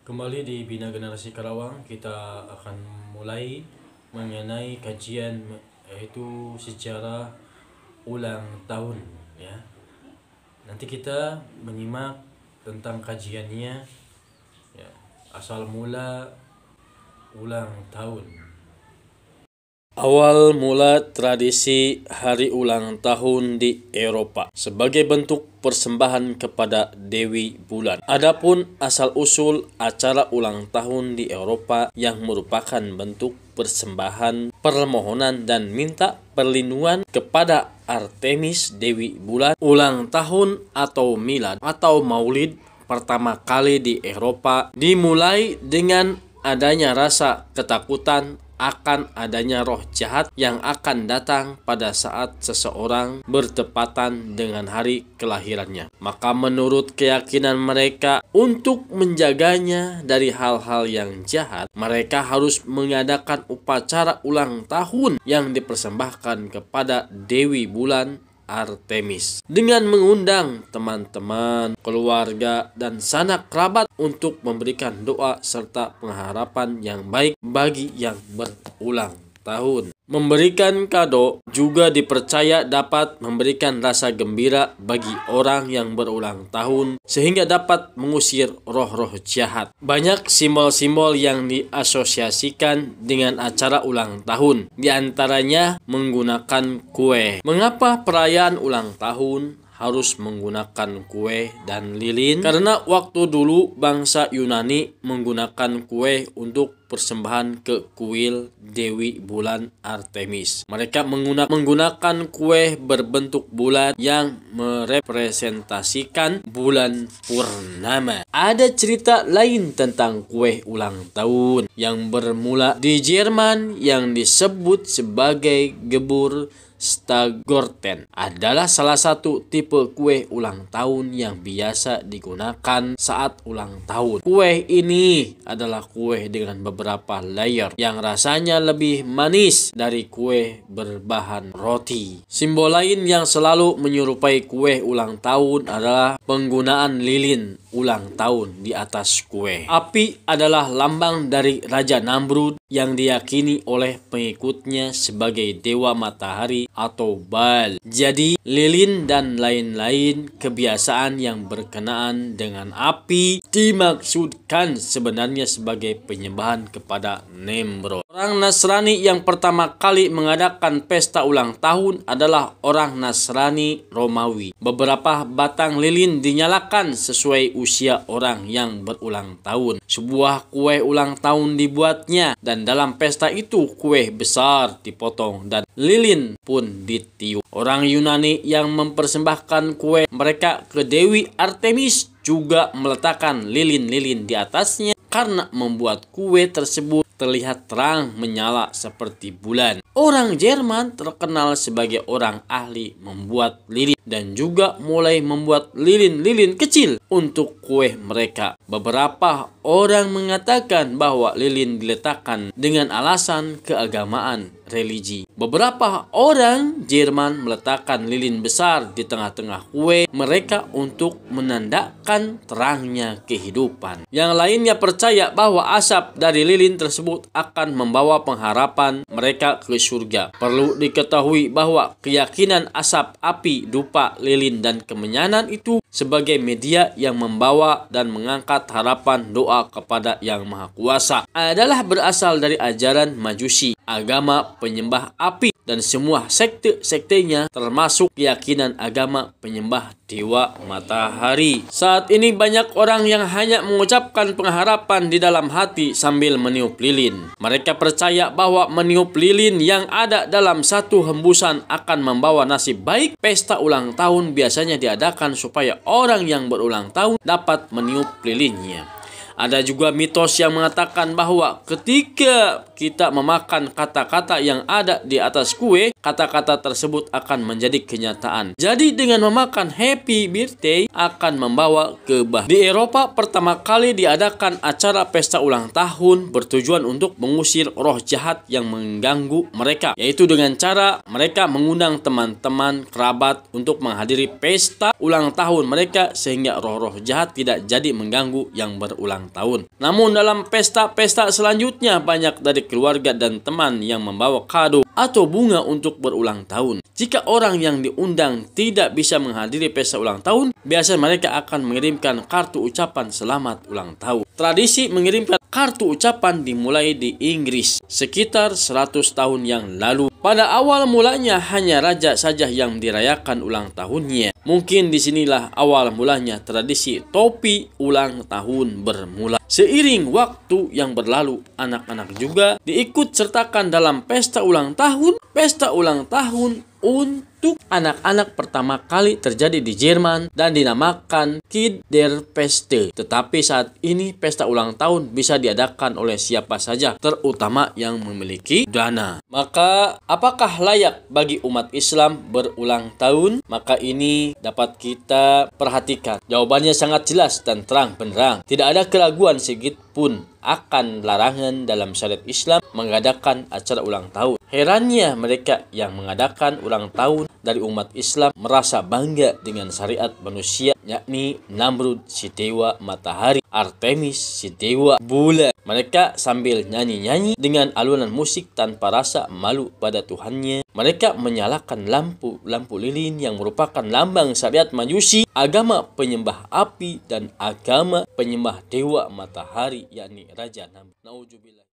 Kembali di Bina Generasi Karawang, kita akan mulai mengenai kajian yaitu sejarah ulang tahun ya. Nanti kita menyimak tentang kajiannya ya, asal mula ulang tahun. Awal mula tradisi hari ulang tahun di Eropa sebagai bentuk persembahan kepada Dewi Bulan. Adapun asal-usul acara ulang tahun di Eropa yang merupakan bentuk persembahan, permohonan dan minta perlindungan kepada Artemis Dewi Bulan, ulang tahun atau milad atau maulid pertama kali di Eropa dimulai dengan adanya rasa ketakutan akan adanya roh jahat yang akan datang pada saat seseorang bertepatan dengan hari kelahirannya. Maka menurut keyakinan mereka untuk menjaganya dari hal-hal yang jahat, mereka harus mengadakan upacara ulang tahun yang dipersembahkan kepada Dewi Bulan Artemis dengan mengundang teman-teman, keluarga, dan sanak kerabat untuk memberikan doa serta pengharapan yang baik bagi yang berulang tahun. Memberikan kado juga dipercaya dapat memberikan rasa gembira bagi orang yang berulang tahun sehingga dapat mengusir roh-roh jahat. Banyak simbol-simbol yang diasosiasikan dengan acara ulang tahun, diantaranya menggunakan kue. Mengapa perayaan ulang tahun harus menggunakan kue dan lilin karena waktu dulu bangsa Yunani menggunakan kue untuk persembahan ke kuil Dewi Bulan Artemis. Mereka menggunakan kue berbentuk bulat yang merepresentasikan bulan purnama. Ada cerita lain tentang kue ulang tahun yang bermula di Jerman yang disebut sebagai gebur Stagorten adalah salah satu tipe kue ulang tahun yang biasa digunakan saat ulang tahun. Kue ini adalah kue dengan beberapa beberapa layer yang rasanya lebih manis dari kue berbahan roti. Simbol lain yang selalu menyerupai kue ulang tahun adalah penggunaan lilin ulang tahun di atas kue. Api adalah lambang dari Raja Namrud yang diyakini oleh pengikutnya sebagai dewa matahari atau Baal. Jadi, lilin dan lain-lain kebiasaan yang berkenaan dengan api dimaksudkan sebenarnya sebagai penyembahan kepada Nemrod. Orang Nasrani yang pertama kali mengadakan pesta ulang tahun adalah orang Nasrani Romawi. Beberapa batang lilin dinyalakan sesuai usia orang yang berulang tahun. Sebuah kue ulang tahun dibuatnya dan dalam pesta itu kue besar dipotong dan lilin pun ditiup. Orang Yunani yang mempersembahkan kue mereka ke Dewi Artemis juga meletakkan lilin-lilin di atasnya karena membuat kue tersebut terlihat terang menyala seperti bulan. Orang Jerman terkenal sebagai orang ahli membuat lilin dan juga mulai membuat lilin-lilin kecil untuk kue mereka. Beberapa orang mengatakan bahwa lilin diletakkan dengan alasan keagamaan religi. Beberapa orang Jerman meletakkan lilin besar di tengah-tengah kue mereka untuk menandakan terangnya kehidupan. Yang lainnya percaya bahwa asap dari lilin tersebut akan membawa pengharapan mereka ke surga. Perlu diketahui bahwa keyakinan asap api, dupa, lilin, dan kemenyanan itu sebagai media yang membawa dan mengangkat harapan doa kepada Yang Maha Kuasa adalah berasal dari ajaran Majusi, agama penyembah api dan semua sekte-sektenya termasuk keyakinan agama penyembah dewa matahari. Saat ini banyak orang yang hanya mengucapkan pengharapan di dalam hati sambil meniup lilin. Mereka percaya bahwa meniup lilin yang ada dalam satu hembusan akan membawa nasib baik. Pesta ulang tahun biasanya diadakan supaya orang yang berulang tahun dapat meniup lilinnya. Ada juga mitos yang mengatakan bahwa ketika kita memakan kata-kata yang ada di atas kue, kata-kata tersebut akan menjadi kenyataan. Jadi dengan memakan happy birthday akan membawa kebah. Di Eropa pertama kali diadakan acara pesta ulang tahun bertujuan untuk mengusir roh jahat yang mengganggu mereka, yaitu dengan cara mereka mengundang teman-teman kerabat untuk menghadiri pesta ulang tahun mereka sehingga roh-roh jahat tidak jadi mengganggu yang berulang tahun. Namun dalam pesta-pesta selanjutnya banyak dari keluarga dan teman yang membawa kado atau bunga untuk berulang tahun. Jika orang yang diundang tidak bisa menghadiri pesta ulang tahun, biasanya mereka akan mengirimkan kartu ucapan selamat ulang tahun. Tradisi mengirimkan kartu ucapan dimulai di Inggris sekitar 100 tahun yang lalu. Pada awal mulanya hanya raja saja yang dirayakan ulang tahunnya. Mungkin disinilah awal mulanya tradisi topi ulang tahun bermula. Seiring waktu yang berlalu, anak-anak juga diikut sertakan dalam pesta ulang tahun, pesta ulang tahun untuk untuk anak-anak pertama kali terjadi di Jerman dan dinamakan Kid der Peste. Tetapi saat ini pesta ulang tahun bisa diadakan oleh siapa saja, terutama yang memiliki dana. Maka apakah layak bagi umat Islam berulang tahun? Maka ini dapat kita perhatikan. Jawabannya sangat jelas dan terang benderang. Tidak ada keraguan sedikit pun akan larangan dalam syariat Islam mengadakan acara ulang tahun. Herannya mereka yang mengadakan ulang tahun dari umat Islam merasa bangga dengan syariat manusia yakni Namrud si dewa matahari, Artemis si dewa bulan. Mereka sambil nyanyi-nyanyi dengan alunan musik tanpa rasa malu pada Tuhannya. Mereka menyalakan lampu, lampu lilin yang merupakan lambang syariat majusi, agama penyembah api dan agama penyembah dewa matahari yakni Raja Namrud.